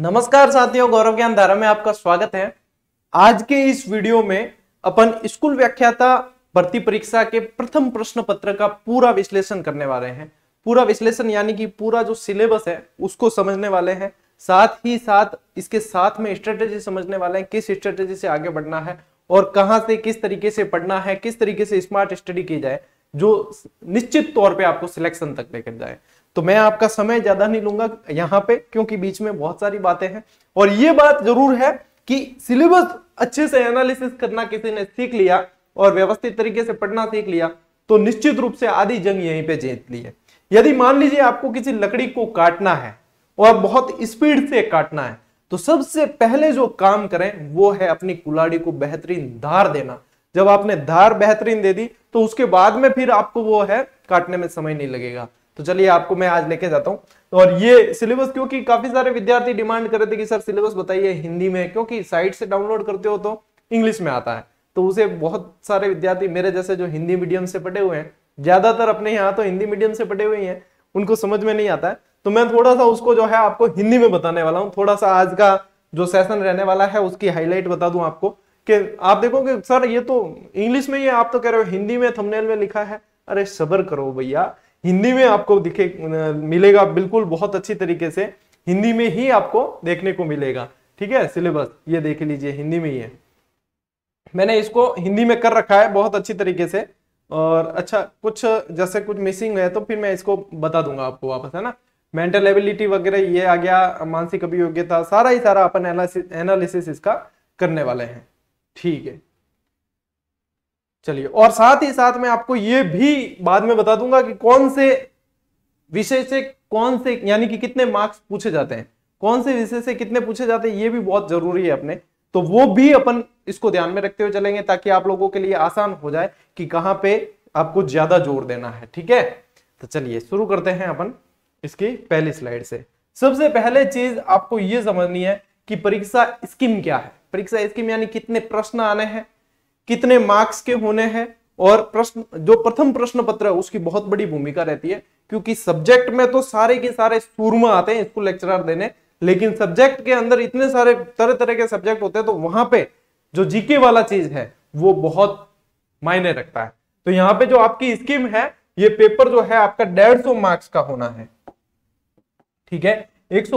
नमस्कार साथियों गौरव ज्ञान धारा में आपका स्वागत है आज के इस वीडियो में अपन स्कूल व्याख्याता भर्ती परीक्षा के प्रथम प्रश्न पत्र का पूरा विश्लेषण करने वाले हैं पूरा विश्लेषण यानी कि पूरा जो सिलेबस है उसको समझने वाले हैं साथ ही साथ इसके साथ में स्ट्रेटेजी समझने वाले हैं किस स्ट्रेटेजी से आगे बढ़ना है और कहाँ से किस तरीके से पढ़ना है किस तरीके से स्मार्ट स्टडी की जाए जो निश्चित तौर पे आपको सिलेक्शन तक लेकर जाए तो मैं आपका समय ज्यादा नहीं लूंगा यहाँ पे क्योंकि बीच में बहुत सारी बातें हैं और ये बात जरूर है कि सिलेबस अच्छे से एनालिसिस करना किसी ने सीख लिया और व्यवस्थित तरीके से पढ़ना सीख लिया तो निश्चित रूप से आधी जंग यहीं पे जीत ली है यदि मान लीजिए आपको किसी लकड़ी को काटना है और बहुत स्पीड से काटना है तो सबसे पहले जो काम करें वो है अपनी कुलाड़ी को बेहतरीन धार देना जब आपने धार बेहतरीन दे दी तो उसके बाद में फिर आपको वो है काटने में समय नहीं लगेगा तो चलिए आपको मैं आज लेके जाता हूँ और ये सिलेबस क्योंकि काफी सारे विद्यार्थी डिमांड कर रहे थे कि सर सिलेबस बताइए हिंदी में क्योंकि साइट से डाउनलोड करते हो तो इंग्लिश में आता है तो उसे बहुत सारे विद्यार्थी मेरे जैसे जो हिंदी मीडियम से पढ़े हुए हैं ज्यादातर अपने यहाँ तो हिंदी मीडियम से पढ़े हुए हैं उनको समझ में नहीं आता है तो मैं थोड़ा सा उसको जो है आपको हिंदी में बताने वाला हूँ थोड़ा सा आज का जो सेशन रहने वाला है उसकी हाईलाइट बता दू आपको कि आप देखोगे सर ये तो इंग्लिश में ये आप तो कह रहे हो हिंदी में थंबनेल में लिखा है अरे सबर करो भैया हिंदी में आपको दिखे मिलेगा बिल्कुल बहुत अच्छी तरीके से हिंदी में ही आपको देखने को मिलेगा ठीक है सिलेबस ये देख लीजिए हिंदी में ही है मैंने इसको हिंदी में कर रखा है बहुत अच्छी तरीके से और अच्छा कुछ जैसे कुछ मिसिंग है तो फिर मैं इसको बता दूंगा आपको वापस है ना मेंटल एबिलिटी वगैरह ये आ गया मानसिक अभियोग्यता सारा ही सारा अपन एनालिसिस इसका करने वाले हैं ठीक है चलिए और साथ ही साथ में आपको ये भी बाद में बता दूंगा कि कौन से विषय से कौन से यानी कि कितने मार्क्स पूछे जाते हैं कौन से विषय से कितने पूछे जाते हैं ये भी बहुत जरूरी है अपने तो वो भी अपन इसको ध्यान में रखते हुए चलेंगे ताकि आप लोगों के लिए आसान हो जाए कि कहाँ पे आपको ज्यादा जोर देना है ठीक है तो चलिए शुरू करते हैं अपन इसकी पहली स्लाइड से सबसे पहले चीज आपको ये समझनी है कि परीक्षा स्कीम क्या है परीक्षा स्कीम यानी कितने प्रश्न आने हैं कितने मार्क्स के होने हैं और प्रश्न जो प्रथम प्रश्न पत्र है उसकी बहुत बड़ी भूमिका रहती है क्योंकि सब्जेक्ट में तो सारे के सारे सूरमा आते हैं इसको लेक्चरर देने लेकिन सब्जेक्ट के अंदर इतने सारे तरह तरह के सब्जेक्ट होते हैं तो वहां पे जो जीके वाला चीज है वो बहुत मायने रखता है तो यहाँ पे जो आपकी स्कीम है ये पेपर जो है आपका डेढ़ सौ मार्क्स का होना है ठीक है एक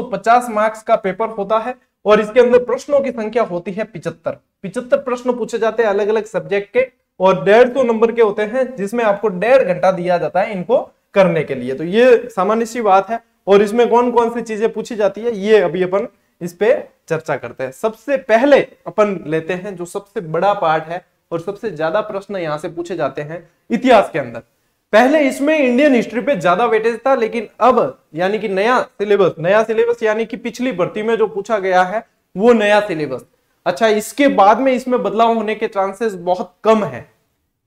मार्क्स का पेपर होता है और इसके अंदर प्रश्नों की संख्या होती है पिचहत्तर पिछहत्तर प्रश्न पूछे जाते हैं अलग अलग सब्जेक्ट के और डेढ़ सौ नंबर के होते हैं जिसमें आपको डेढ़ घंटा दिया जाता है इनको करने के लिए तो ये सामान्य सी बात है और इसमें कौन कौन सी चीजें पूछी जाती है ये अभी अपन इस पे चर्चा करते हैं सबसे पहले अपन लेते हैं जो सबसे बड़ा पार्ट है और सबसे ज्यादा प्रश्न यहाँ से पूछे जाते हैं इतिहास के अंदर पहले इसमें इंडियन हिस्ट्री पे ज्यादा वेटेज था लेकिन अब यानी कि नया सिलेबस नया सिलेबस यानी कि पिछली भर्ती में जो पूछा गया है वो नया सिलेबस अच्छा इसके बाद में इसमें बदलाव होने के चांसेस बहुत कम है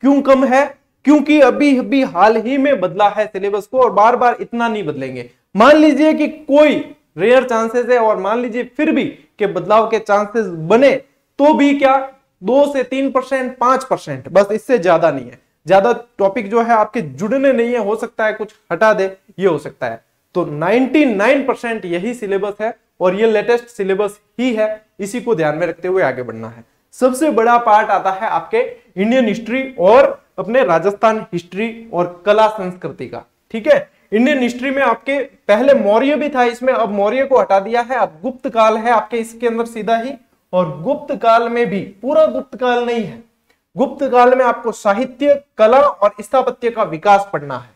क्यों कम है क्योंकि अभी अभी हाल ही में बदला है सिलेबस को और बार बार इतना नहीं बदलेंगे मान लीजिए कि कोई रेयर चांसेस है और मान लीजिए फिर भी के बदलाव के चांसेस बने तो भी क्या दो से तीन परसेंट पांच परसेंट बस इससे ज्यादा नहीं है ज्यादा टॉपिक जो है आपके जुड़ने नहीं है हो सकता है कुछ हटा दे ये हो सकता है तो 99 परसेंट यही सिलेबस है और ये लेटेस्ट सिलेबस ही है इसी को ध्यान में रखते हुए आगे बढ़ना है सबसे बड़ा पार्ट आता है आपके इंडियन हिस्ट्री और अपने राजस्थान हिस्ट्री और कला संस्कृति का ठीक है इंडियन हिस्ट्री में आपके पहले मौर्य भी था इसमें अब मौर्य को हटा दिया है अब गुप्त काल है आपके इसके अंदर सीधा ही और गुप्त काल में भी पूरा गुप्त काल नहीं है गुप्त काल में आपको साहित्य कला और स्थापत्य का विकास पढ़ना है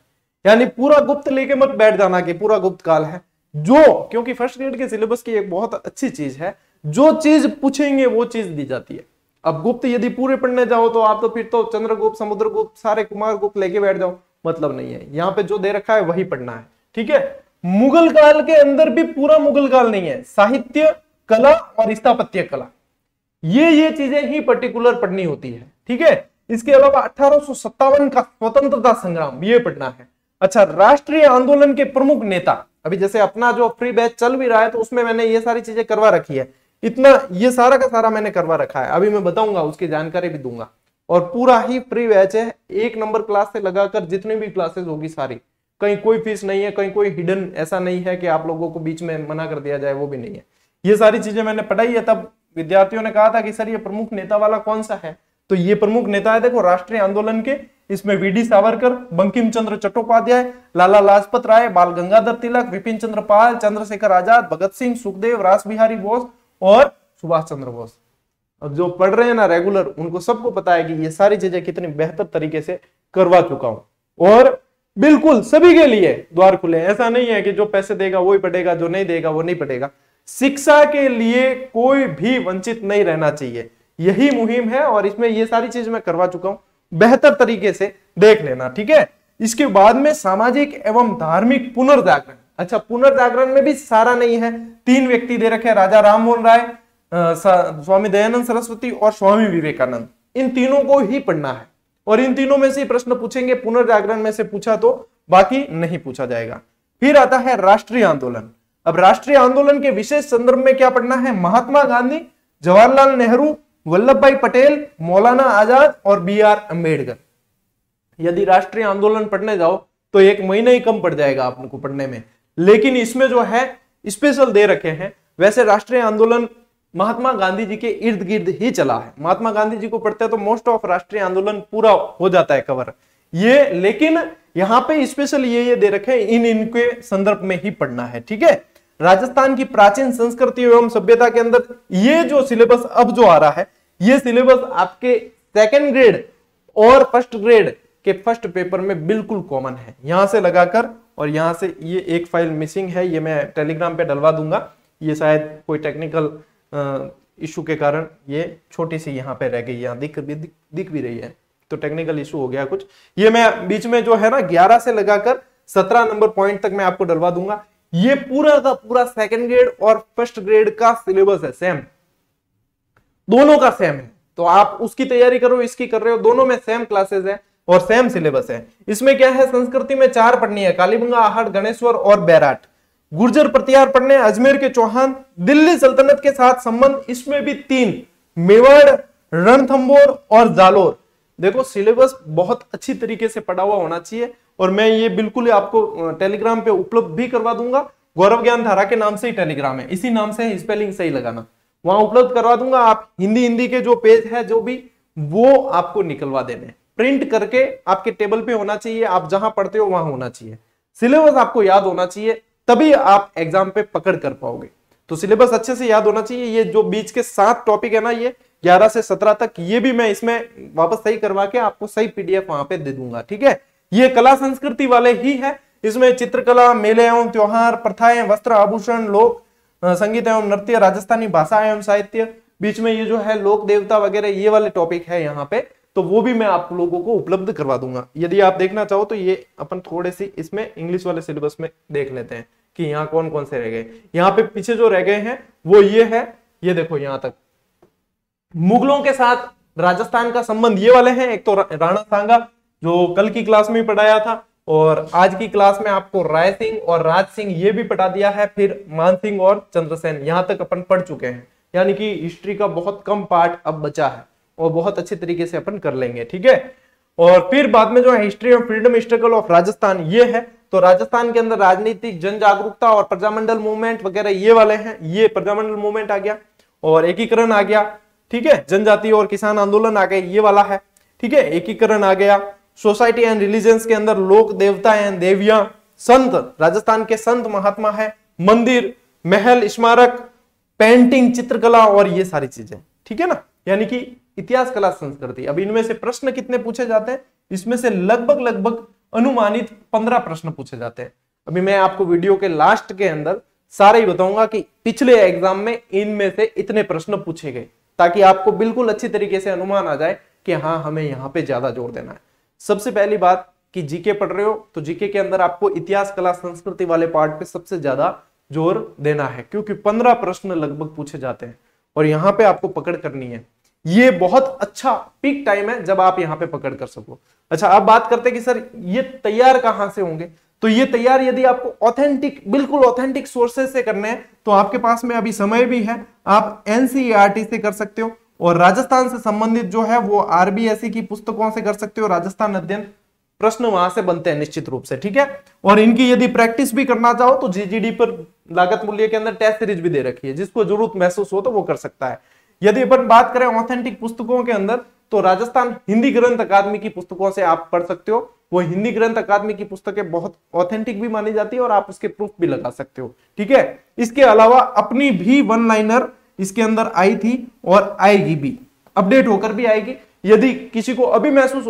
यानी पूरा गुप्त लेके मत बैठ जाना कि पूरा गुप्त काल है जो क्योंकि फर्स्ट ग्रेड के सिलेबस की एक बहुत अच्छी चीज है जो चीज पूछेंगे वो चीज दी जाती है अब गुप्त यदि पूरे पढ़ने जाओ तो आप तो फिर तो चंद्रगुप्त समुद्रगुप्त सारे कुमार गुप्त लेके बैठ जाओ मतलब नहीं है यहाँ पे जो दे रखा है वही पढ़ना है ठीक है मुगल काल के अंदर भी पूरा मुगल काल नहीं है साहित्य कला और स्थापत्य कला ये ये चीजें ही पर्टिकुलर पढ़नी होती है ठीक है इसके अलावा अठारह का स्वतंत्रता संग्राम ये पढ़ना है अच्छा राष्ट्रीय आंदोलन के प्रमुख नेता अभी जैसे अपना जो फ्री बैच चल भी रहा है तो उसमें मैंने ये सारी चीजें करवा रखी है इतना ये सारा का सारा मैंने करवा रखा है अभी मैं बताऊंगा उसकी जानकारी भी दूंगा और पूरा ही फ्री बैच है एक नंबर क्लास से लगाकर जितनी भी क्लासेस होगी सारी कहीं कोई फीस नहीं है कहीं कोई हिडन ऐसा नहीं है कि आप लोगों को बीच में मना कर दिया जाए वो भी नहीं है ये सारी चीजें मैंने पढ़ाई है तब विद्यार्थियों ने कहा था कि सर ये प्रमुख नेता वाला कौन सा है तो ये प्रमुख नेता है देखो राष्ट्रीय आंदोलन के इसमें वीडी सावरकर बंकिम चंद्र चट्टोपाध्याय लाला लाजपत राय बाल गंगाधर तिलक विपिन चंद्र पाल चंद्रशेखर आजाद भगत सिंह सुखदेव रास बिहारी बोस और सुभाष चंद्र बोस अब जो पढ़ रहे हैं ना रेगुलर उनको सबको पता है कि ये सारी चीजें कितनी बेहतर तरीके से करवा चुका हूं और बिल्कुल सभी के लिए द्वार खुले ऐसा नहीं है कि जो पैसे देगा वो ही पढ़ेगा जो नहीं देगा वो नहीं पढ़ेगा शिक्षा के लिए कोई भी वंचित नहीं रहना चाहिए यही मुहिम है और इसमें ये सारी चीज मैं करवा चुका हूं बेहतर तरीके से देख लेना ठीक है इसके बाद में सामाजिक एवं धार्मिक पुनर्जागरण अच्छा पुनर्जागरण में भी सारा नहीं है तीन व्यक्ति दे रखे राजा राम मोहन राय स्वामी दयानंद सरस्वती और स्वामी विवेकानंद इन तीनों को ही पढ़ना है और इन तीनों में से प्रश्न पूछेंगे पुनर्जागरण में से पूछा तो बाकी नहीं पूछा जाएगा फिर आता है राष्ट्रीय आंदोलन अब राष्ट्रीय आंदोलन के विशेष संदर्भ में क्या पढ़ना है महात्मा गांधी जवाहरलाल नेहरू वल्लभ भाई पटेल मौलाना आजाद और बी आर अम्बेडकर यदि राष्ट्रीय आंदोलन पढ़ने जाओ तो एक महीना ही कम पड़ जाएगा आपको पढ़ने में लेकिन इसमें जो है स्पेशल दे रखे हैं वैसे राष्ट्रीय आंदोलन महात्मा गांधी जी के इर्द गिर्द ही चला है महात्मा गांधी जी को पढ़ते हैं तो मोस्ट ऑफ राष्ट्रीय आंदोलन पूरा हो जाता है कवर ये लेकिन यहाँ पे स्पेशल ये ये दे रखे इन इनके संदर्भ में ही पढ़ना है ठीक है राजस्थान की प्राचीन संस्कृति एवं सभ्यता के अंदर ये जो सिलेबस अब जो आ रहा है ये सिलेबस आपके सेकेंड ग्रेड और फर्स्ट ग्रेड के फर्स्ट पेपर में बिल्कुल कॉमन है यहां से लगाकर और यहां से ये एक फाइल मिसिंग है ये मैं टेलीग्राम पे डलवा दूंगा ये शायद कोई टेक्निकल इशू के कारण ये छोटी सी यहाँ पे रह गई यहाँ दिख भी दिख, दिख भी रही है तो टेक्निकल इशू हो गया कुछ ये मैं बीच में जो है ना ग्यारह से लगाकर सत्रह नंबर पॉइंट तक मैं आपको डलवा दूंगा ये पूरा का पूरा सेकेंड ग्रेड और फर्स्ट ग्रेड का सिलेबस है सेम दोनों का सेम है तो आप उसकी तैयारी करो इसकी कर रहे हो दोनों में सेम क्लासेस है और सेम सिलेबस है इसमें क्या है संस्कृति में चार पढ़नी है कालीबंगा आहट गणेश्वर और बैराट गुर्जर प्रतियार पढ़ने अजमेर के चौहान दिल्ली सल्तनत के साथ संबंध इसमें भी तीन मेवाड़ रणथंबोर और जालोर देखो सिलेबस बहुत अच्छी तरीके से पढ़ा हुआ होना चाहिए और मैं ये बिल्कुल आपको टेलीग्राम पे उपलब्ध भी करवा दूंगा गौरव ज्ञान धारा के नाम से ही टेलीग्राम है इसी नाम से स्पेलिंग सही लगाना वहां उपलब्ध करवा दूंगा आप हिंदी हिंदी के जो पेज है जो भी वो आपको निकलवा देने प्रिंट करके आपके टेबल पे होना चाहिए आप जहां पढ़ते हो वहां होना चाहिए सिलेबस आपको याद होना चाहिए तभी आप एग्जाम पे पकड़ कर पाओगे तो सिलेबस अच्छे से याद होना चाहिए ये जो बीच के सात टॉपिक है ना ये 11 से 17 तक ये भी मैं इसमें वापस सही करवा के आपको सही पीडीएफ वहां पे दे दूंगा ठीक है ये कला संस्कृति वाले ही है इसमें चित्रकला मेले एवं त्योहार प्रथाएं वस्त्र आभूषण लोक संगीत एवं नृत्य राजस्थानी भाषा एवं साहित्य बीच में ये जो है लोक देवता वगैरह ये वाले टॉपिक है यहाँ पे तो वो भी मैं आप लोगों को उपलब्ध करवा दूंगा यदि आप देखना चाहो तो ये अपन थोड़े सी इसमें इंग्लिश वाले सिलेबस में देख लेते हैं कि यहाँ कौन कौन से रह गए यहाँ पे पीछे जो रह गए हैं वो ये है ये देखो यहाँ तक मुगलों के साथ राजस्थान का संबंध ये वाले हैं एक तो राणा सांगा जो कल की क्लास में पढ़ाया था और आज की क्लास में आपको राय सिंह और राज सिंह ये भी पढ़ा दिया है फिर मान सिंह और चंद्रसेन यहां तक अपन पढ़ चुके हैं यानी कि हिस्ट्री का बहुत कम पार्ट अब बचा है और बहुत अच्छे तरीके से अपन कर लेंगे ठीक है और फिर बाद में जो है history of freedom struggle of Rajasthan ये है तो राजस्थान के अंदर राजनीतिक जन जागरूकता और प्रजामंडल मूवमेंट वगैरह ये वाले हैं ये प्रजामंडल मूवमेंट आ गया और एकीकरण आ गया ठीक है जनजाति और किसान आंदोलन आ गए ये वाला है ठीक है एकीकरण आ गया सोसाइटी एंड रिलीजन्स के अंदर लोक देवता एंड देविया संत राजस्थान के संत महात्मा है मंदिर महल स्मारक पेंटिंग चित्रकला और ये सारी चीजें ठीक है ना यानी कि इतिहास कला संस्कृति अब इनमें से प्रश्न कितने पूछे जाते हैं इसमें से लगभग लगभग अनुमानित पंद्रह प्रश्न पूछे जाते हैं अभी मैं आपको वीडियो के लास्ट के अंदर सारे ही बताऊंगा कि पिछले एग्जाम में इनमें से इतने प्रश्न पूछे गए ताकि आपको बिल्कुल अच्छी तरीके से अनुमान आ जाए कि हाँ हमें यहाँ पे ज्यादा जोर देना है सबसे पहली बात कि जीके पढ़ रहे हो तो जीके के अंदर आपको इतिहास कला संस्कृति वाले पार्ट पे सबसे ज्यादा जोर देना है क्योंकि पंद्रह प्रश्न लगभग पूछे जाते हैं और यहाँ पे आपको पकड़ करनी है ये बहुत अच्छा पीक टाइम है जब आप यहाँ पे पकड़ कर सको अच्छा आप बात करते हैं कि सर ये तैयार कहां से होंगे तो ये तैयार यदि आपको ऑथेंटिक बिल्कुल ऑथेंटिक सोर्सेज से करने हैं तो आपके पास में अभी समय भी है आप एनसीईआरटी e से कर सकते हो और राजस्थान से संबंधित जो है वो आरबीएसई e की पुस्तकों से कर सकते हो राजस्थान अध्ययन प्रश्न वहां से बनते हैं निश्चित रूप से ठीक है और इनकी यदि प्रैक्टिस भी करना चाहो तो जीजीडी पर लागत मूल्य के अंदर टेस्ट सीरीज भी दे रखी है जिसको जरूरत महसूस हो तो वो कर सकता है यदि अपन बात करें ऑथेंटिक पुस्तकों के अंदर तो राजस्थान हिंदी ग्रंथ अकादमी की पुस्तकों से आप पढ़ सकते हो वो हिंदी ग्रंथ अकादमी की पुस्तकें बहुत ऑथेंटिक भी मानी जाती है और आप उसके प्रूफ भी लगा सकते हो ठीक है इसके अलावा अपनी भी वन लाइनर इसके अंदर आई थी और आएगी भी अपडेट होकर भी आएगी यदि किसी को अभी महसूस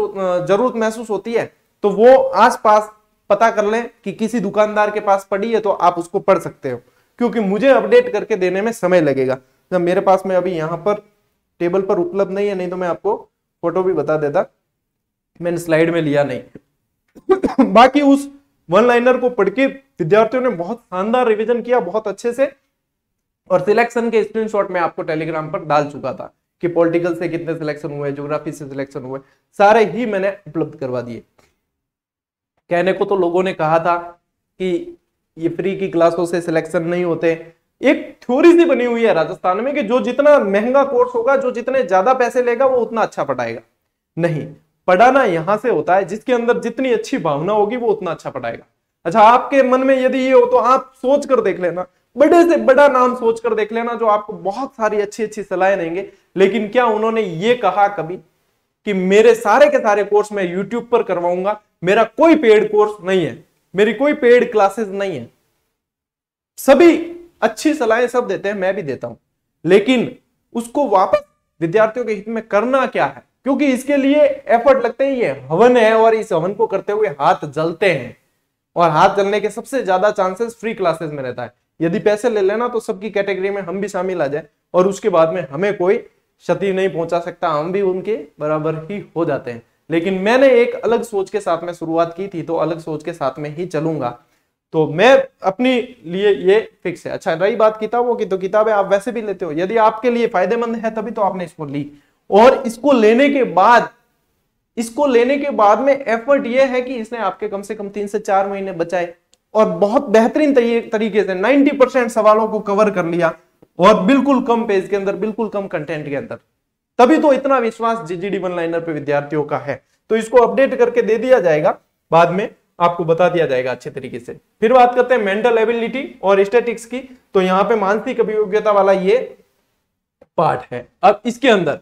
जरूरत महसूस होती है तो वो आसपास पता कर लें कि किसी दुकानदार के पास पड़ी है तो आप उसको पढ़ सकते हो क्योंकि मुझे अपडेट करके देने में समय लगेगा जब मेरे पास में अभी यहां पर टेबल पर उपलब्ध नहीं है नहीं तो मैं आपको फोटो भी बता देता मैंने स्लाइड में लिया नहीं बाकी उस वन लाइनर को पढ़ के विद्यार्थियों ने बहुत शानदार रिविजन किया बहुत अच्छे से और सिलेक्शन के स्क्रीनशॉट में आपको टेलीग्राम पर डाल चुका था कि पॉलिटिकल से कितने सिलेक्शन हुए ज्योग्राफी से सिलेक्शन हुए सारे ही मैंने उपलब्ध करवा दिए कहने को तो लोगों ने कहा था कि ये फ्री की क्लासों से सिलेक्शन नहीं होते एक थ्योरी सी बनी हुई है राजस्थान में कि जो जितना महंगा कोर्स होगा जो जितने ज्यादा पैसे लेगा वो उतना अच्छा पढ़ाएगा नहीं पढ़ाना यहां से होता है जिसके अंदर जितनी अच्छी भावना होगी वो उतना अच्छा पढ़ाएगा अच्छा आपके मन में यदि ये हो तो आप सोच कर देख लेना बड़े से बड़ा नाम सोच कर देख लेना जो आपको बहुत सारी अच्छी अच्छी सलाहें देंगे लेकिन क्या उन्होंने ये कहा कभी कि मेरे सारे के सारे कोर्स मैं यूट्यूब पर करवाऊंगा मेरा कोई पेड कोर्स नहीं है मेरी कोई पेड क्लासेस नहीं है सभी अच्छी सलाहें सब देते हैं मैं भी देता हूं लेकिन उसको वापस विद्यार्थियों के हित में करना क्या है क्योंकि इसके लिए एफर्ट लगते हैं ये हवन है और इस हवन को करते हुए हाथ जलते हैं और हाथ जलने के सबसे ज्यादा चांसेस फ्री क्लासेस में रहता है यदि पैसे ले लेना तो सबकी कैटेगरी में हम भी शामिल आ जाए और उसके बाद में हमें कोई क्षति नहीं पहुंचा सकता हम भी उनके बराबर ही हो जाते हैं लेकिन मैंने एक अलग सोच के साथ में शुरुआत की थी तो अलग सोच के साथ में ही चलूंगा तो मैं अपने लिए ये फिक्स है अच्छा रही बात किताबों की तो किताबें आप वैसे भी लेते हो यदि आपके लिए फायदेमंद है तभी तो आपने इसको ली और इसको लेने के बाद इसको लेने के बाद में एफर्ट ये है कि इसने आपके कम से कम तीन से चार महीने बचाए और बहुत बेहतरीन तरीके से 90 परसेंट सवालों को कवर कर लिया और बिल्कुल कम पेज के अंदर बिल्कुल कम कंटेंट के अंदर तभी तो इतना विश्वास जीजीडी वन लाइनर पे विद्यार्थियों का है तो इसको अपडेट करके दे दिया जाएगा बाद में आपको बता दिया जाएगा अच्छे तरीके से फिर बात करते हैं मेंटल एबिलिटी और स्टेटिक्स की तो यहां पे मानसिक अभियोग्यता वाला ये पार्ट है अब इसके अंदर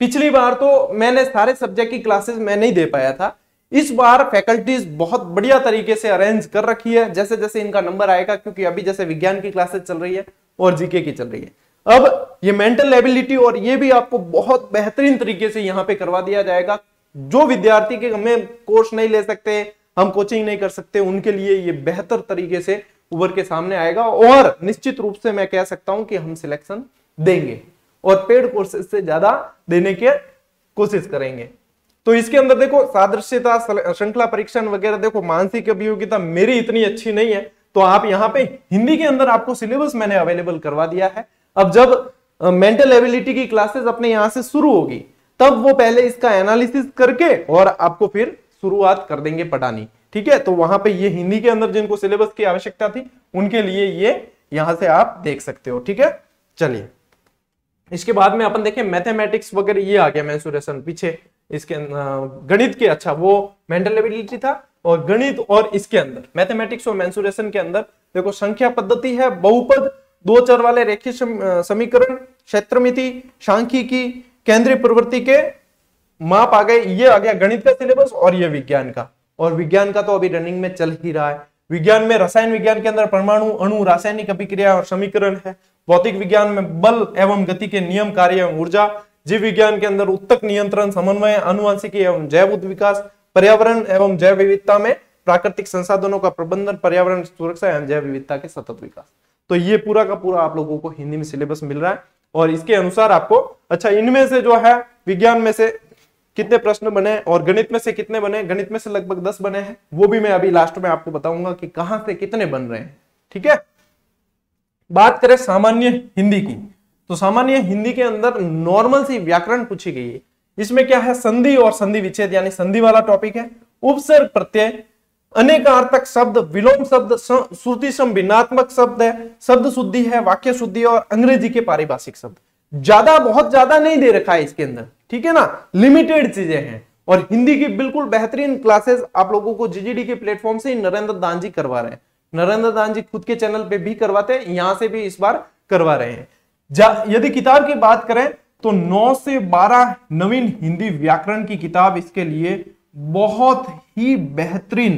पिछली बार तो मैंने सारे सब्जेक्ट की क्लासेस मैं नहीं दे पाया था इस बार फैकल्टीज बहुत बढ़िया तरीके से अरेंज कर रखी है जैसे जैसे इनका नंबर आएगा क्योंकि अभी जैसे विज्ञान की क्लासेस चल रही है और जीके की चल रही है अब ये मेंटल एबिलिटी और ये भी आपको बहुत बेहतरीन तरीके से यहां पे करवा दिया जाएगा जो विद्यार्थी के हमें कोर्स नहीं ले सकते हम कोचिंग नहीं कर सकते उनके लिए ये बेहतर तरीके से उबर के सामने आएगा और निश्चित रूप से मैं कह सकता हूं कि हम सिलेक्शन देंगे और पेड कोर्सेज से ज्यादा देने की कोशिश करेंगे तो इसके अंदर देखो सादृश्यता श्रृंखला परीक्षण वगैरह देखो मानसिक अभियोगिता मेरी इतनी अच्छी नहीं है तो आप यहाँ पे हिंदी के अंदर आपको सिलेबस मैंने अवेलेबल करवा दिया है अब जब मेंटल एबिलिटी की क्लासेस अपने यहां से शुरू होगी तब वो पहले इसका एनालिसिस करके और आपको फिर शुरुआत कर देंगे पटानी ठीक है तो वहां पे ये हिंदी के अंदर जिनको सिलेबस की आवश्यकता थी उनके लिए ये यहां से आप देख सकते हो ठीक है चलिए इसके बाद में अपन देखें मैथमेटिक्स वगैरह ये आ गया मैं पीछे इसके गणित के अच्छा वो मेंटल एबिलिटी था और गणित और इसके अंदर मैथमेटिक्स और मैंसुरेशन के अंदर देखो संख्या पद्धति है बहुपद दो चर वाले रेखीय समीकरण क्षेत्रमिति सांख्यिकी केंद्रीय प्रवृत्ति के माप आ गए ये आ गया गणित का सिलेबस और ये विज्ञान का और विज्ञान का तो अभी रनिंग में चल ही रहा है विज्ञान में रसायन विज्ञान के अंदर परमाणु अणु रासायनिक अभिक्रिया और समीकरण है भौतिक विज्ञान में बल एवं गति के नियम कार्य एवं ऊर्जा जीव विज्ञान के अंदर उत्तक नियंत्रण समन्वय अनुवांशिकी एवं जैव उद्विकास पर्यावरण एवं जैव विविधता में प्राकृतिक संसाधनों का प्रबंधन पर्यावरण सुरक्षा एवं जैव विविधता के सतत विकास तो ये पूरा का पूरा आप लोगों को हिंदी में सिलेबस मिल रहा है और इसके अनुसार आपको अच्छा इनमें से जो है विज्ञान में से कितने प्रश्न बने और गणित में से कितने बने गणित में से लगभग दस बने हैं वो भी मैं अभी लास्ट में आपको बताऊंगा कि कहां से कितने बन रहे हैं ठीक है बात करें सामान्य हिंदी की तो सामान्य हिंदी के अंदर नॉर्मल सी व्याकरण पूछी गई है इसमें क्या है संधि और संधि विच्छेद यानी संधि वाला टॉपिक है उपसर्ग प्रत्यय अनेकार्थक शब्द विलोम शब्द श्रुति संभिन्नात्मक शब्द है शब्द शुद्धि है वाक्य शुद्धि और अंग्रेजी के पारिभाषिक शब्द ज्यादा बहुत ज्यादा नहीं दे रखा है इसके अंदर ठीक है ना लिमिटेड चीजें हैं और हिंदी की बिल्कुल बेहतरीन क्लासेस आप लोगों को जीजीडी के प्लेटफॉर्म से नरेंद्र दान जी करवा रहे हैं नरेंद्र दान जी खुद के चैनल पे भी करवाते हैं यहां से भी इस बार करवा रहे हैं यदि किताब की बात करें तो 9 से 12 नवीन हिंदी व्याकरण की किताब इसके लिए बहुत ही बेहतरीन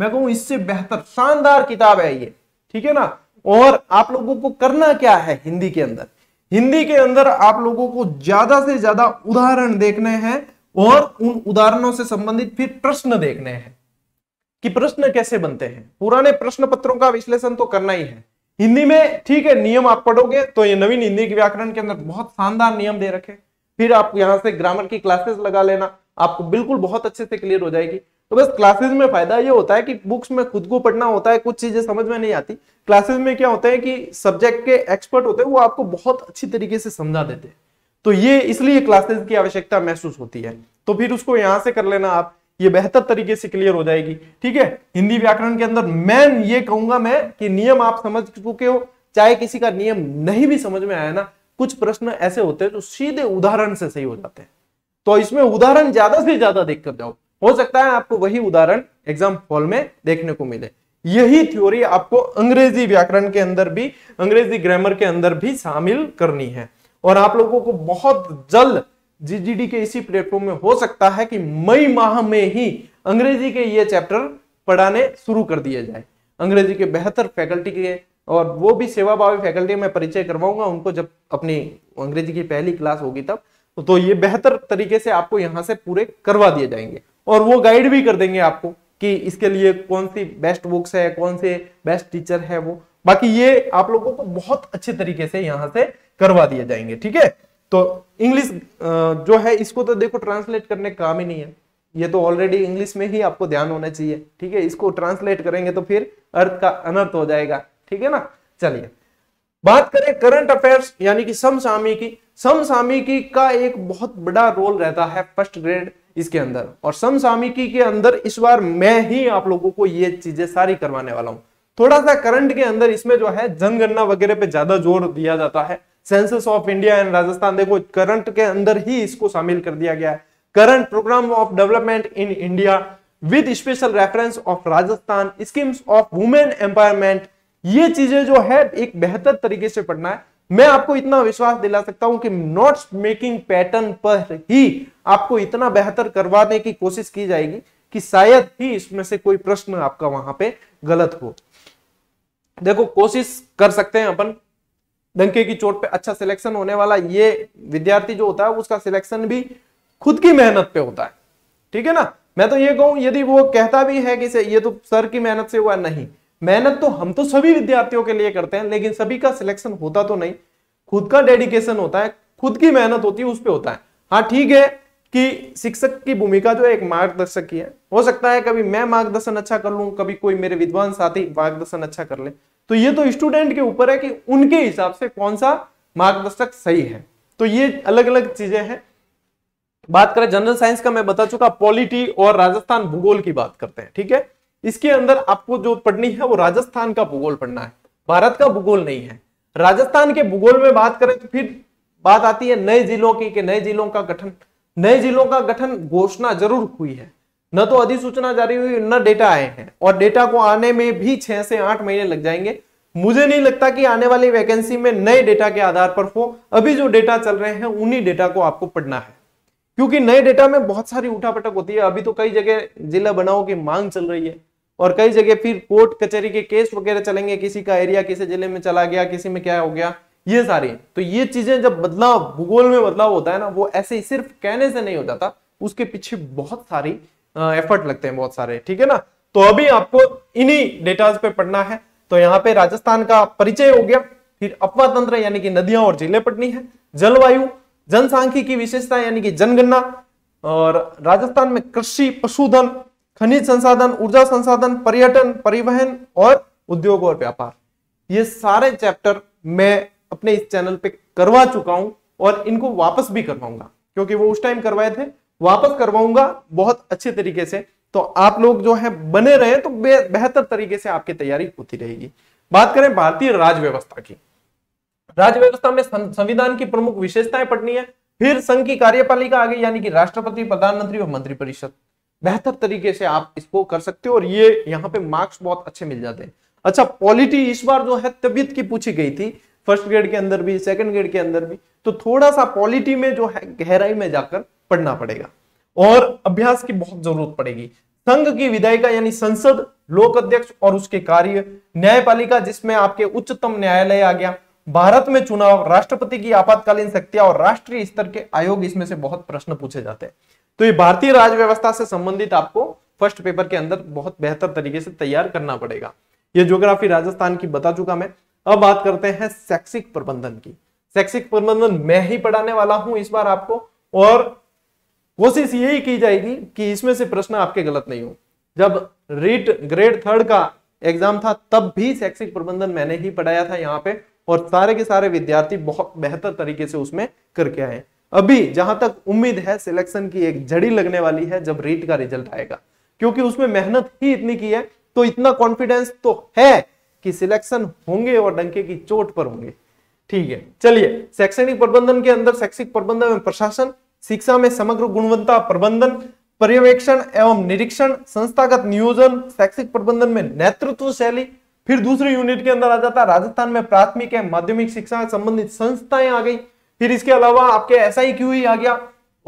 मैं कहूं इससे बेहतर शानदार किताब है ये ठीक है ना और आप लोगों को करना क्या है हिंदी के अंदर हिंदी के अंदर आप लोगों को ज्यादा से ज्यादा उदाहरण देखने हैं और उन उदाहरणों से संबंधित फिर प्रश्न देखने हैं कि प्रश्न कैसे बनते हैं पुराने प्रश्न पत्रों का विश्लेषण तो करना ही है हिंदी में ठीक है नियम आप पढ़ोगे तो ये नवीन हिंदी के व्याकरण के अंदर बहुत शानदार नियम दे रखे फिर आप यहां से ग्रामर की क्लासेस लगा लेना आपको बिल्कुल बहुत अच्छे से क्लियर हो जाएगी तो बस क्लासेज में फायदा ये होता है कि बुक्स में खुद को पढ़ना होता है कुछ चीजें समझ में नहीं आती क्लासेज में क्या होता है कि सब्जेक्ट के एक्सपर्ट होते हैं वो आपको बहुत अच्छी तरीके से समझा देते हैं तो ये इसलिए क्लासेज की आवश्यकता महसूस होती है तो फिर उसको यहां से कर लेना आप ये बेहतर तरीके से क्लियर हो जाएगी ठीक है हिंदी व्याकरण के अंदर मैन ये कहूंगा मैं कि नियम आप समझ चुके हो चाहे किसी का नियम नहीं भी समझ में आया ना कुछ प्रश्न ऐसे होते हैं जो सीधे उदाहरण से सही हो जाते हैं तो इसमें उदाहरण ज्यादा से ज्यादा देख कर जाओ हो सकता है आपको वही उदाहरण एग्जाम हॉल में देखने को मिले यही थ्योरी आपको अंग्रेजी व्याकरण के अंदर भी अंग्रेजी ग्रामर के अंदर भी शामिल करनी है और आप लोगों को बहुत जल्द जीजीडी के इसी प्लेटफॉर्म में हो सकता है कि मई माह में ही अंग्रेजी के ये चैप्टर पढ़ाने शुरू कर दिए जाए अंग्रेजी के बेहतर फैकल्टी के और वो भी सेवा भावी फैकल्टी में परिचय करवाऊंगा उनको जब अपनी अंग्रेजी की पहली क्लास होगी तब तो ये बेहतर तरीके से आपको यहाँ से पूरे करवा दिए जाएंगे और वो गाइड भी कर देंगे आपको कि इसके लिए कौन सी बेस्ट बुक्स है कौन से बेस्ट टीचर है वो बाकी ये आप लोगों को बहुत अच्छे तरीके से यहाँ से करवा दिए जाएंगे ठीक है तो इंग्लिश जो है इसको तो देखो ट्रांसलेट करने काम ही नहीं है ये तो ऑलरेडी इंग्लिश में ही आपको ध्यान होना चाहिए ठीक है इसको ट्रांसलेट करेंगे तो फिर अर्थ का अनर्थ हो जाएगा ठीक है ना चलिए बात करें करंट अफेयर्स यानी कि समसामी समसामी की का एक बहुत बड़ा रोल रहता है फर्स्ट ग्रेड इसके अंदर और समसामिकी के अंदर इस बार मैं ही आप लोगों को ये चीजें सारी करवाने वाला हूं थोड़ा सा करंट के अंदर इसमें जो है जनगणना वगैरह पे ज्यादा जोर दिया जाता है census of India and Rajasthan देखो करंट के अंदर ही इसको शामिल कर दिया गया है current programme of development in India with special reference of Rajasthan schemes of women empowerment ये चीजें जो है एक बेहतर तरीके से पढ़ना है मैं आपको इतना विश्वास दिला सकता हूं कि नोट्स मेकिंग पैटर्न पर ही आपको इतना बेहतर करवाने की कोशिश की जाएगी कि शायद ही इसमें से कोई प्रश्न आपका वहां पे गलत हो देखो कोशिश कर सकते हैं अपन डंके की चोट पे अच्छा सिलेक्शन होने वाला ये विद्यार्थी जो होता है उसका सिलेक्शन भी खुद की मेहनत पे होता है ठीक है ना मैं तो ये कहूं यदि वो कहता भी है कि ये तो सर की मेहनत से हुआ नहीं मेहनत तो हम तो सभी विद्यार्थियों के लिए करते हैं लेकिन सभी का सिलेक्शन होता तो नहीं खुद का डेडिकेशन होता है खुद की मेहनत होती है उस पर होता है हाँ ठीक है कि शिक्षक की भूमिका जो है एक मार्गदर्शक की है हो सकता है कभी मैं मार्गदर्शन अच्छा कर लू कभी कोई मेरे विद्वान साथी मार्गदर्शन अच्छा कर ले तो ये तो स्टूडेंट के ऊपर है कि उनके हिसाब से कौन सा मार्गदर्शक सही है तो ये अलग अलग चीजें हैं बात करें जनरल साइंस का मैं बता चुका पॉलिटी और राजस्थान भूगोल की बात करते हैं ठीक है इसके अंदर आपको जो पढ़नी है वो राजस्थान का भूगोल पढ़ना है भारत का भूगोल नहीं है राजस्थान के भूगोल में बात करें तो फिर बात आती है नए जिलों की नए जिलों का गठन नए जिलों का गठन घोषणा जरूर हुई है न तो अधिसूचना जारी हुई न डेटा आए हैं और डेटा को आने में भी छह से आठ महीने लग जाएंगे मुझे नहीं लगता कि आने वाली वैकेंसी में नए डेटा के आधार पर हो अभी जो डेटा चल रहे हैं उन्हीं डेटा को आपको पढ़ना है क्योंकि नए डेटा में बहुत सारी उठापटक होती है अभी तो कई जगह जिला बनाओ की मांग चल रही है और कई जगह फिर कोर्ट कचहरी के केस वगैरह चलेंगे किसी का एरिया किसी जिले में चला गया किसी में क्या हो गया ये सारी तो ये चीजें जब बदलाव भूगोल में बदलाव होता है ना वो ऐसे ही सिर्फ कहने से नहीं हो जाता उसके पीछे बहुत सारी एफर्ट लगते हैं बहुत सारे ठीक है ना तो अभी आपको इन्हीं डेटाज पे पढ़ना है तो यहाँ पे राजस्थान का परिचय हो गया फिर अपवा तंत्र यानी कि नदियां और जिले पढ़नी है जलवायु जनसांख्यिकी विशेषता यानी कि जनगणना और राजस्थान में कृषि पशुधन खनिज संसाधन ऊर्जा संसाधन पर्यटन परिवहन और उद्योग और व्यापार ये सारे चैप्टर मैं अपने इस चैनल पे करवा चुका हूं और इनको वापस भी करवाऊंगा क्योंकि वो उस टाइम करवाए थे वापस करवाऊंगा बहुत अच्छे तरीके से तो आप लोग जो है बने रहे तो बेहतर तरीके से आपकी तैयारी होती रहेगी बात करें भारतीय राज्य व्यवस्था की राज्य व्यवस्था में संविधान की प्रमुख विशेषताएं पढ़नी है फिर संघ की कार्यपालिका आ गई यानी कि राष्ट्रपति प्रधानमंत्री और मंत्रिपरिषद बेहतर तरीके से आप इसको कर सकते हो और ये यहाँ पे मार्क्स बहुत अच्छे मिल जाते हैं अच्छा पॉलिटी इस बार जो है तबियत की पूछी गई थी फर्स्ट ग्रेड के अंदर भी सेकंड ग्रेड के अंदर भी तो थोड़ा सा पॉलिटी में जो है गहराई में जाकर पढ़ना पड़ेगा और अभ्यास की बहुत जरूरत पड़ेगी संघ की विधायिका यानी संसद लोक अध्यक्ष और उसके कार्य न्यायपालिका जिसमें आपके उच्चतम न्यायालय आ गया भारत में चुनाव राष्ट्रपति की आपातकालीन शक्तियां और राष्ट्रीय स्तर के आयोग इसमें से बहुत प्रश्न पूछे जाते हैं तो ये भारतीय राजव्यवस्था से संबंधित आपको फर्स्ट पेपर के अंदर बहुत बेहतर तरीके से तैयार करना पड़ेगा ये ज्योग्राफी राजस्थान की बता चुका मैं अब बात करते हैं शैक्षिक प्रबंधन की शैक्षिक प्रबंधन मैं ही पढ़ाने वाला हूं इस बार आपको और कोशिश यही की जाएगी कि इसमें से प्रश्न आपके गलत नहीं हो जब रीट ग्रेड थर्ड का एग्जाम था तब भी शैक्षिक प्रबंधन मैंने ही पढ़ाया था यहाँ पे और सारे के सारे विद्यार्थी बहुत बेहतर तरीके से उसमें करके आए अभी जहां तक उम्मीद है सिलेक्शन की एक झड़ी लगने वाली है जब रीट का रिजल्ट आएगा क्योंकि उसमें मेहनत ही इतनी की है तो इतना कॉन्फिडेंस तो है कि सिलेक्शन होंगे और डंके की चोट पर होंगे ठीक है चलिए शैक्षणिक प्रबंधन के अंदर शैक्षिक प्रबंधन एवं प्रशासन शिक्षा में समग्र गुणवत्ता प्रबंधन पर्यवेक्षण एवं निरीक्षण संस्थागत नियोजन शैक्षिक प्रबंधन में नेतृत्व शैली फिर दूसरे यूनिट के अंदर आ जाता है राजस्थान में प्राथमिक एवं माध्यमिक शिक्षा संबंधित संस्थाएं आ गई फिर इसके अलावा आपके एस आई क्यू आ गया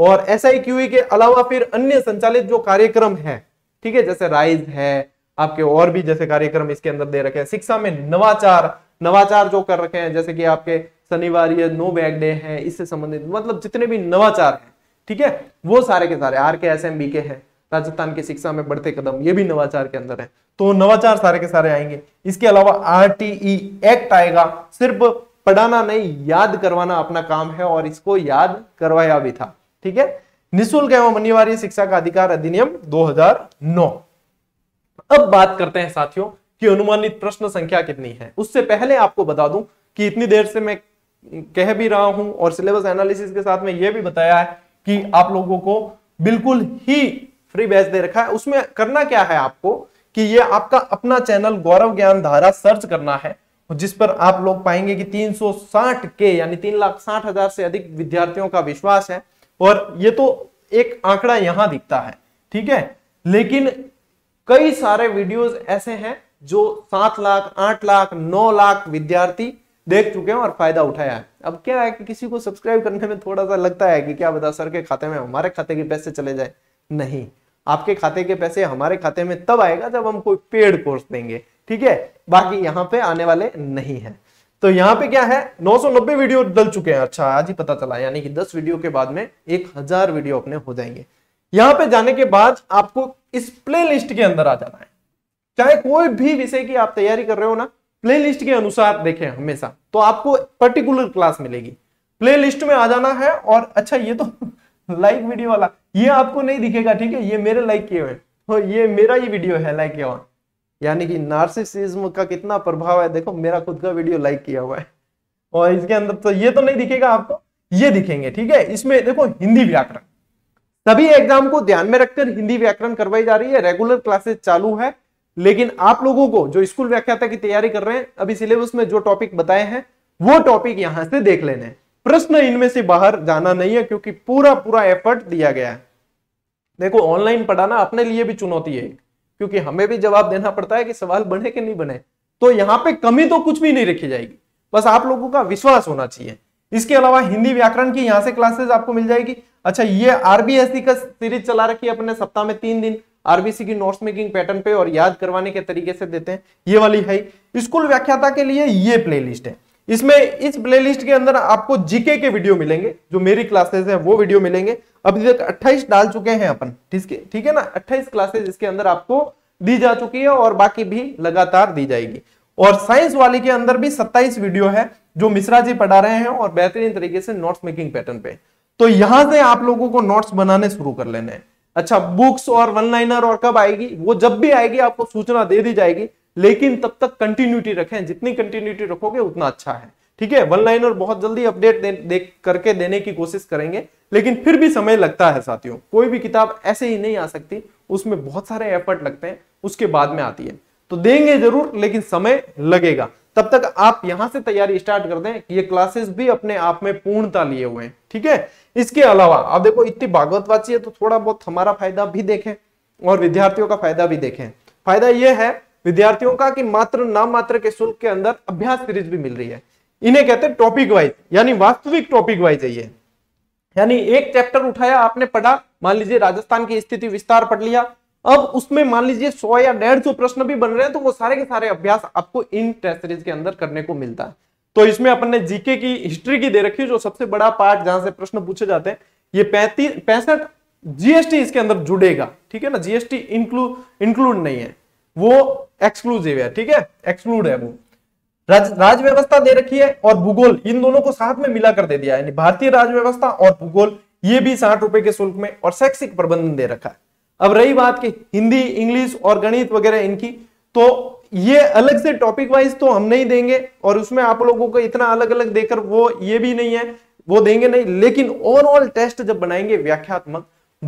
और एस आई क्यू के अलावा फिर अन्य संचालित जो कार्यक्रम है ठीक है जैसे राइज है आपके और भी जैसे कार्यक्रम इसके अंदर दे रखे हैं शिक्षा में नवाचार नवाचार जो कर रखे हैं जैसे कि आपके शनिवार नो बैग डे है इससे संबंधित मतलब जितने भी नवाचार हैं ठीक है वो सारे के सारे आर के एस एम बी के हैं राजस्थान की शिक्षा में बढ़ते कदम ये भी नवाचार के अंदर है तो नवाचार सारे के सारे आएंगे इसके अलावा आर टी ई एक्ट आएगा सिर्फ पढ़ाना नहीं याद करवाना अपना काम है और इसको याद करवाया भी था ठीक है निःशुल्क एवं अनिवार्य शिक्षा का अधिकार अधिनियम 2009 अब बात करते हैं साथियों कि अनुमानित प्रश्न संख्या कितनी है उससे पहले आपको बता दूं कि इतनी देर से मैं कह भी रहा हूं और सिलेबस एनालिसिस के साथ में यह भी बताया है कि आप लोगों को बिल्कुल ही फ्री बैच दे रखा है उसमें करना क्या है आपको कि ये आपका अपना चैनल गौरव ज्ञान धारा सर्च करना है तो जिस पर आप लोग पाएंगे कि 360 के यानी तीन लाख साठ हजार से अधिक विद्यार्थियों का विश्वास है और ये तो एक आंकड़ा यहां दिखता है ठीक है लेकिन कई सारे वीडियोस ऐसे हैं जो सात लाख आठ लाख नौ लाख विद्यार्थी देख चुके हैं और फायदा उठाया है अब क्या है कि किसी को सब्सक्राइब करने में थोड़ा सा लगता है कि क्या बता सर के खाते में हमारे खाते के पैसे चले जाए नहीं आपके खाते के पैसे हमारे खाते में तब आएगा जब हम कोई पेड कोर्स देंगे ठीक है बाकी यहां पे आने वाले नहीं है तो यहाँ पे क्या है 990 वीडियो डल चुके हैं अच्छा आज ही पता चला यानी कि 10 वीडियो के बाद में 1000 वीडियो अपने हो जाएंगे यहाँ पे जाने के बाद आपको इस प्ले के अंदर आ जाना है चाहे कोई भी विषय की आप तैयारी कर रहे हो ना प्ले के अनुसार देखें हमेशा तो आपको पर्टिकुलर क्लास मिलेगी प्ले में आ जाना है और अच्छा ये तो लाइक वीडियो वाला ये आपको नहीं दिखेगा ठीक है ये मेरे लाइक किए हुए और तो ये मेरा ही वीडियो है लाइक किया हुआ यानी कि नार्सिसिज्म का कितना प्रभाव है देखो मेरा खुद का वीडियो लाइक किया हुआ है और इसके अंदर तो ये तो नहीं दिखेगा आपको ये दिखेंगे ठीक है इसमें देखो हिंदी व्याकरण सभी एग्जाम को ध्यान में रखकर हिंदी व्याकरण करवाई जा रही है रेगुलर क्लासेस चालू है लेकिन आप लोगों को जो स्कूल व्याख्याता की तैयारी कर रहे हैं अभी सिलेबस में जो टॉपिक बताए हैं वो टॉपिक यहां से देख लेने प्रश्न इनमें से बाहर जाना नहीं है क्योंकि पूरा पूरा एफर्ट दिया गया है देखो ऑनलाइन पढ़ाना अपने लिए भी चुनौती है क्योंकि हमें भी जवाब देना पड़ता है कि सवाल बने कि नहीं बने तो यहाँ पे कमी तो कुछ भी नहीं रखी जाएगी बस आप लोगों का विश्वास होना चाहिए इसके अलावा हिंदी व्याकरण की यहाँ से क्लासेस आपको मिल जाएगी अच्छा ये आरबीएससी का सीरीज चला रखी है अपने सप्ताह में तीन दिन आरबीसी की नोट्स मेकिंग पैटर्न पे और याद करवाने के तरीके से देते हैं ये वाली है स्कूल व्याख्याता के लिए ये प्लेलिस्ट है इसमें इस प्लेलिस्ट के अंदर आपको जीके के वीडियो मिलेंगे जो मेरी क्लासेस है वो वीडियो मिलेंगे अभी तक 28 डाल चुके हैं अपन ठीक है ठीक है ना 28 क्लासेस इसके अंदर आपको दी जा चुकी है और बाकी भी लगातार दी जाएगी और साइंस वाली के अंदर भी 27 वीडियो है जो मिश्रा जी पढ़ा रहे हैं और बेहतरीन तरीके से नोट्स मेकिंग पैटर्न पे तो यहां से आप लोगों को नोट्स बनाने शुरू कर लेने हैं अच्छा बुक्स और वन लाइनर और कब आएगी वो जब भी आएगी आपको सूचना दे दी जाएगी लेकिन तब तक कंटिन्यूटी रखें जितनी कंटिन्यूटी रखोगे उतना अच्छा है ठीक है वन लाइनर बहुत जल्दी अपडेट दे, दे, करके देने की कोशिश करेंगे लेकिन फिर भी समय लगता है साथियों कोई भी किताब ऐसे ही नहीं आ सकती उसमें बहुत सारे एफर्ट लगते हैं उसके बाद में आती है तो देंगे जरूर लेकिन समय लगेगा तब तक आप यहां से तैयारी स्टार्ट कर दें कि ये क्लासेस भी अपने आप में पूर्णता लिए हुए हैं ठीक है इसके अलावा आप देखो इतनी भागवत है तो थोड़ा बहुत हमारा फायदा भी देखें और विद्यार्थियों का फायदा भी देखें फायदा यह है विद्यार्थियों का कि मात्र नाम मात्र के शुल्क के अंदर अभ्यास सीरीज भी मिल रही है इन्हें कहते हैं टॉपिक वाइज यानी वास्तविक टॉपिक वाइज है ये यानी एक चैप्टर उठाया आपने पढ़ा मान लीजिए राजस्थान की स्थिति विस्तार पढ़ लिया अब उसमें मान लीजिए सौ या डेढ़ सौ प्रश्न भी बन रहे हैं तो वो सारे के सारे अभ्यास आपको इन टेस्ट सीरीज के अंदर करने को मिलता है तो इसमें अपन ने जीके की हिस्ट्री की दे रखी है जो सबसे बड़ा पार्ट जहां से प्रश्न पूछे जाते हैं ये पैंतीस पैंसठ जीएसटी इसके अंदर जुड़ेगा ठीक है ना जीएसटी इंक्लूड इंक्लूड नहीं है वो एक्सक्लूसिव है ठीक है एक्सक्लूड है वो राज राज व्यवस्था दे रखी है और भूगोल इन दोनों को साथ में मिला कर दे दिया है भारतीय राज व्यवस्था और भूगोल ये भी साठ रुपए के शुल्क में और शैक्षिक प्रबंधन दे रखा है अब रही बात की हिंदी इंग्लिश और गणित वगैरह इनकी तो ये अलग से टॉपिक वाइज तो हम नहीं देंगे और उसमें आप लोगों को इतना अलग अलग देकर वो ये भी नहीं है वो देंगे नहीं लेकिन ओवरऑल टेस्ट जब बनाएंगे व्याख्यात्मक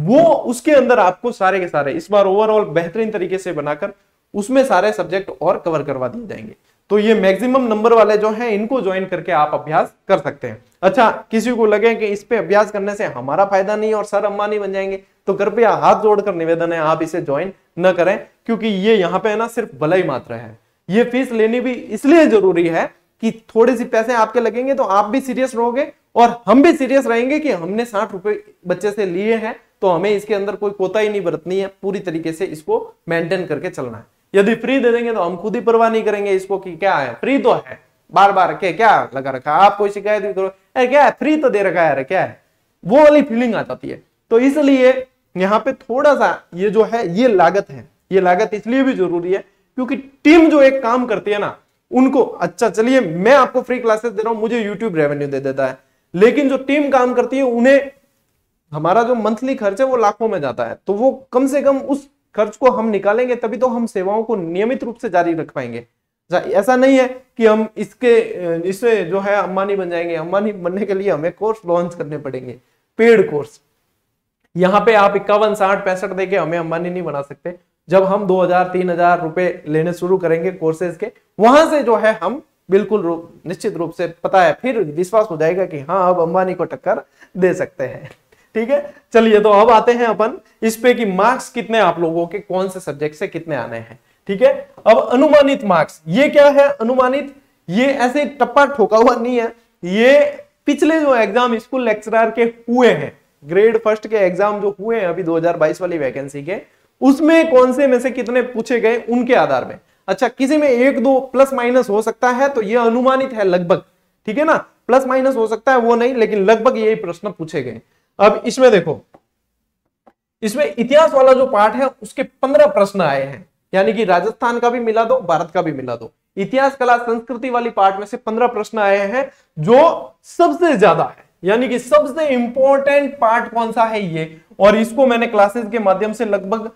वो उसके अंदर आपको सारे के सारे इस बार ओवरऑल बेहतरीन तरीके से बनाकर उसमें सारे सब्जेक्ट और कवर करवा दिए जाएंगे तो ये मैक्सिमम नंबर वाले जो हैं इनको ज्वाइन करके आप अभ्यास कर सकते हैं अच्छा किसी को लगे कि इस पे अभ्यास करने से हमारा फायदा नहीं और सर अम्मा नहीं बन जाएंगे तो कृपया हाथ जोड़कर निवेदन है आप इसे ज्वाइन न करें क्योंकि ये यहाँ पे है ना सिर्फ भलाई मात्रा है ये फीस लेनी भी इसलिए जरूरी है कि थोड़े से पैसे आपके लगेंगे तो आप भी सीरियस रहोगे और हम भी सीरियस रहेंगे कि हमने साठ रुपए बच्चे से लिए हैं तो हमें इसके अंदर कोई कोताही नहीं बरतनी है पूरी तरीके से इसको मेंटेन करके चलना है यदि फ्री दे देंगे तो हम खुद ही परवाह नहीं करेंगे इसको कि क्या है फ्री तो है बार बार के क्या लगा रखा है आप कोई शिकायत भी करो अरे क्या है फ्री तो दे रखा है क्या है वो वाली फीलिंग आ जाती है तो इसलिए यहाँ पे थोड़ा सा ये जो है ये लागत है ये लागत इसलिए भी जरूरी है क्योंकि टीम जो एक काम करती है ना उनको अच्छा चलिए मैं आपको फ्री क्लासेस दे रहा हूं मुझे यूट्यूब रेवेन्यू दे देता है लेकिन जो टीम काम करती है उन्हें हमारा जो मंथली खर्च है वो लाखों में जाता है तो वो कम से कम उस खर्च को हम निकालेंगे तभी तो हम सेवाओं को नियमित रूप से जारी रख पाएंगे ऐसा नहीं है कि हम इसके इससे जो है अंबानी बन जाएंगे अंबानी बनने के लिए हमें कोर्स लॉन्च करने पड़ेंगे पेड कोर्स यहाँ पे आप इक्यावन साठ पैंसठ देके हमें अंबानी नहीं बना सकते जब हम दो हजार तीन हजार रुपए लेने शुरू करेंगे कोर्सेज के वहां से जो है हम बिल्कुल रूप निश्चित रूप से पता है फिर विश्वास हो जाएगा कि हाँ अब अंबानी को टक्कर दे सकते हैं ठीक है चलिए तो अब आते हैं अपन इस पे कि मार्क्स कितने आप लोगों के कौन से सब्जेक्ट से कितने आने हैं ठीक है अब अनुमानित मार्क्स ये क्या है अनुमानित ये ऐसे टप्पा ठोका हुआ नहीं है ये पिछले जो एग्जाम स्कूल लेक्चरर के हुए हैं ग्रेड फर्स्ट के एग्जाम जो हुए हैं अभी 2022 वाली वैकेंसी के उसमें कौन से में से कितने पूछे गए उनके आधार में अच्छा किसी में एक दो प्लस माइनस हो सकता है तो यह अनुमानित है लगभग ठीक है ना प्लस माइनस हो सकता है वो नहीं लेकिन लगभग यही प्रश्न पूछे गए अब इसमें देखो इसमें इतिहास वाला जो पार्ट है उसके पंद्रह प्रश्न आए हैं यानी कि राजस्थान का भी मिला दो भारत का भी मिला दो इतिहास कला संस्कृति वाली पार्ट में से पंद्रह प्रश्न आए हैं जो सबसे ज्यादा है यानी कि सबसे इंपॉर्टेंट पार्ट कौन सा है ये और इसको मैंने क्लासेस के माध्यम से लगभग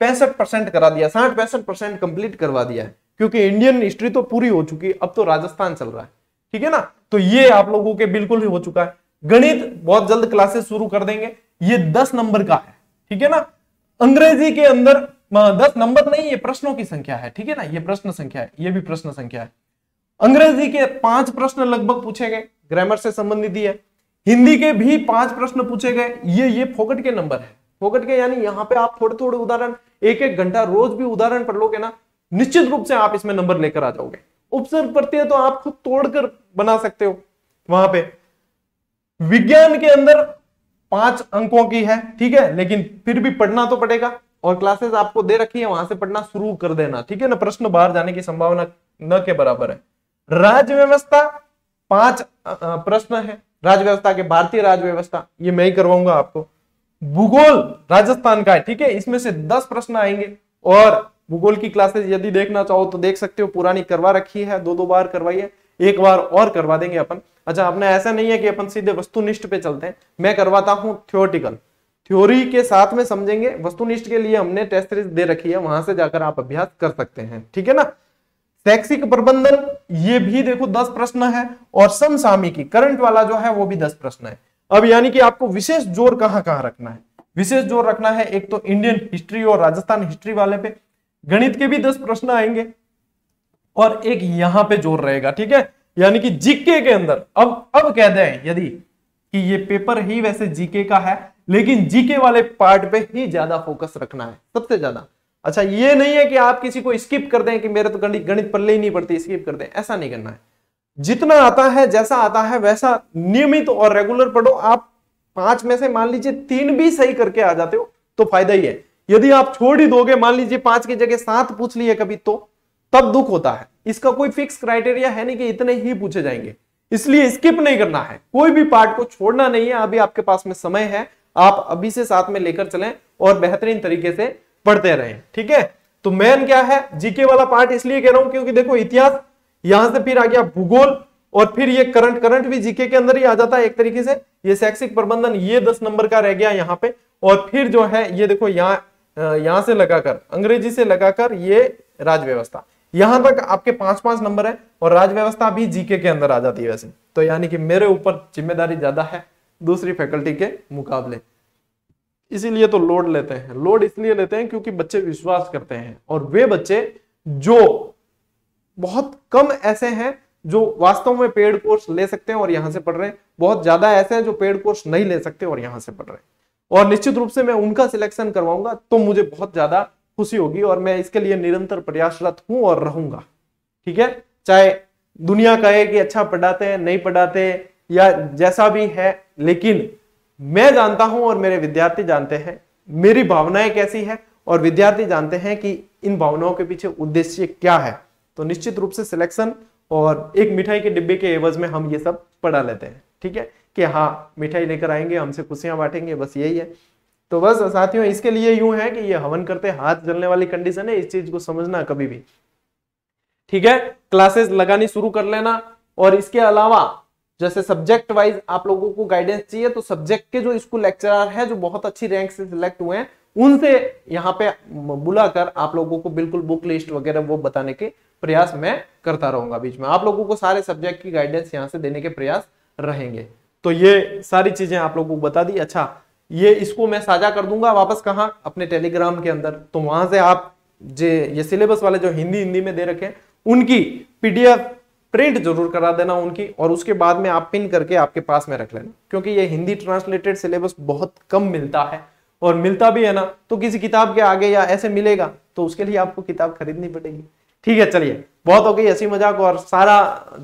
पैंसठ परसेंट करा दिया साठ पैंसठ परसेंट कंप्लीट करवा दिया है क्योंकि इंडियन हिस्ट्री तो पूरी हो चुकी है अब तो राजस्थान चल रहा है ठीक है ना तो ये आप लोगों के बिल्कुल ही हो चुका है गणित बहुत जल्द क्लासेस शुरू कर देंगे ये दस नंबर का है ठीक है ना अंग्रेजी के अंदर दस नंबर नहीं ये प्रश्नों की संख्या है ठीक है ना ये प्रश्न संख्या है ये भी प्रश्न संख्या है अंग्रेजी के पांच प्रश्न लगभग पूछे गए ग्रामर से संबंधित ही है हिंदी के भी पांच प्रश्न पूछे गए ये ये फोकट के नंबर है फोकट के यानी यहाँ पे आप थोड़े थोड़े उदाहरण एक एक घंटा रोज भी उदाहरण पढ़ लोगे ना निश्चित रूप से आप इसमें नंबर लेकर आ जाओगे उपसर्ग प्रत्यय तो आप खुद तोड़कर बना सकते हो वहां पे विज्ञान के अंदर पांच अंकों की है ठीक है लेकिन फिर भी पढ़ना तो पड़ेगा और क्लासेस आपको दे रखी है वहां से पढ़ना शुरू कर देना ठीक है ना प्रश्न बाहर जाने की संभावना न के बराबर है राज्य व्यवस्था पांच प्रश्न है राज्य व्यवस्था के भारतीय राज्य व्यवस्था ये मैं ही करवाऊंगा आपको भूगोल राजस्थान का है ठीक है इसमें से दस प्रश्न आएंगे और भूगोल की क्लासेस यदि देखना चाहो तो देख सकते हो पुरानी करवा रखी है दो दो बार करवाई है एक बार और करवा देंगे अपन अच्छा अपना ऐसा नहीं है कि अपन सीधे वस्तुनिष्ठ पे चलते हैं मैं करवाता हूँ थ्योरटिकल थ्योरी के साथ में समझेंगे वस्तुनिष्ठ के लिए हमने टेस्ट सीरीज दे रखी है वहां से जाकर आप अभ्यास कर सकते हैं ठीक है ना शैक्षिक प्रबंधन ये भी देखो दस प्रश्न है और समसामिकी करंट वाला जो है वो भी दस प्रश्न है अब यानी कि आपको विशेष जोर कहाँ कहाँ रखना है विशेष जोर रखना है एक तो इंडियन हिस्ट्री और राजस्थान हिस्ट्री वाले पे गणित के भी दस प्रश्न आएंगे और एक यहां पे जोर रहेगा ठीक है यानी कि जीके के अंदर अब अब कह दें यदि कि ये पेपर ही वैसे जीके का है लेकिन जीके वाले पार्ट पे ही ज्यादा फोकस रखना है सबसे ज्यादा अच्छा ये नहीं है कि आप किसी को स्किप कर दें कि मेरे तो गणित गणित पल्ले ही नहीं पड़ती स्किप कर दें ऐसा नहीं करना है जितना आता है जैसा आता है वैसा नियमित और रेगुलर पढ़ो आप पांच में से मान लीजिए तीन भी सही करके आ जाते हो तो फायदा ही है यदि आप छोड़ ही दोगे मान लीजिए पांच की जगह सात पूछ लिए कभी तो तब दुख होता है इसका कोई फिक्स क्राइटेरिया है नहीं कि इतने ही पूछे जाएंगे इसलिए स्किप नहीं करना है कोई भी पार्ट को छोड़ना नहीं है अभी आपके पास में समय है आप अभी से साथ में लेकर चलें और बेहतरीन तरीके से पढ़ते रहें ठीक है तो मेन क्या है जीके वाला पार्ट इसलिए कह रहा हूं क्योंकि देखो इतिहास यहां से फिर आ गया भूगोल और फिर ये करंट करंट भी जीके के अंदर ही आ जाता है एक तरीके से ये शैक्षिक प्रबंधन ये दस नंबर का रह गया यहाँ पे और फिर जो है ये देखो यहाँ यहां से लगाकर अंग्रेजी से लगाकर ये राज व्यवस्था यहां तक आपके पांच पांच नंबर है और राज्य व्यवस्था भी जीके के अंदर आ जाती है वैसे तो यानी कि मेरे ऊपर जिम्मेदारी ज्यादा है दूसरी फैकल्टी के मुकाबले इसीलिए तो लोड लेते हैं लोड इसलिए लेते हैं क्योंकि बच्चे विश्वास करते हैं और वे बच्चे जो बहुत कम ऐसे हैं जो वास्तव में पेड कोर्स ले सकते हैं और यहां से पढ़ रहे हैं बहुत ज्यादा ऐसे हैं जो पेड कोर्स नहीं ले सकते और यहां से पढ़ रहे हैं और निश्चित रूप से मैं उनका सिलेक्शन करवाऊंगा तो मुझे बहुत ज्यादा खुशी होगी और मैं इसके लिए निरंतर प्रयासरत हूं और रहूंगा ठीक है चाहे दुनिया कहे कि अच्छा पढ़ाते हैं नहीं पढ़ाते या जैसा भी है लेकिन मैं जानता हूं और मेरे विद्यार्थी जानते हैं मेरी भावनाएं कैसी है और विद्यार्थी जानते हैं कि इन भावनाओं के पीछे उद्देश्य क्या है तो निश्चित रूप से सिलेक्शन और एक मिठाई के डिब्बे के एवज में हम ये सब पढ़ा लेते हैं ठीक है कि हाँ मिठाई लेकर आएंगे हमसे खुशियां बांटेंगे बस यही है तो बस साथियों इसके लिए यूं है कि ये हवन करते हाथ जलने वाली कंडीशन है इस चीज को समझना कभी भी ठीक है क्लासेस लगानी शुरू कर लेना और इसके अलावा जैसे सब्जेक्ट वाइज आप लोगों को गाइडेंस चाहिए तो सब्जेक्ट के जो स्कूल लेक्चरर है जो बहुत अच्छी रैंक से सिलेक्ट हुए हैं उनसे यहाँ पे बुलाकर आप लोगों को बिल्कुल बुक लिस्ट वगैरह वो बताने के प्रयास मैं करता रहूंगा बीच में आप लोगों को सारे सब्जेक्ट की गाइडेंस यहाँ से देने के प्रयास रहेंगे तो ये सारी चीजें आप लोगों को बता दी अच्छा ये इसको मैं साझा कर दूंगा वापस कहा अपने टेलीग्राम के अंदर तो वहां से आप जे ये सिलेबस वाले जो हिंदी हिंदी में दे रखे उनकी पीडीएफ प्रिंट जरूर करा देना उनकी और उसके बाद में आप पिन करके आपके पास में रख लेना क्योंकि ये हिंदी ट्रांसलेटेड सिलेबस बहुत कम मिलता है और मिलता भी है ना तो किसी किताब के आगे या ऐसे मिलेगा तो उसके लिए आपको किताब खरीदनी पड़ेगी ठीक है चलिए बहुत हो गई हंसी मजाक और सारा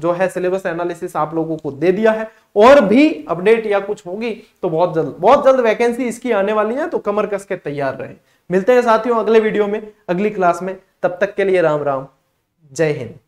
जो है सिलेबस एनालिसिस आप लोगों को दे दिया है और भी अपडेट या कुछ होगी तो बहुत जल्द बहुत जल्द वैकेंसी इसकी आने वाली है तो कमर कस के तैयार रहे मिलते हैं साथियों अगले वीडियो में अगली क्लास में तब तक के लिए राम राम जय हिंद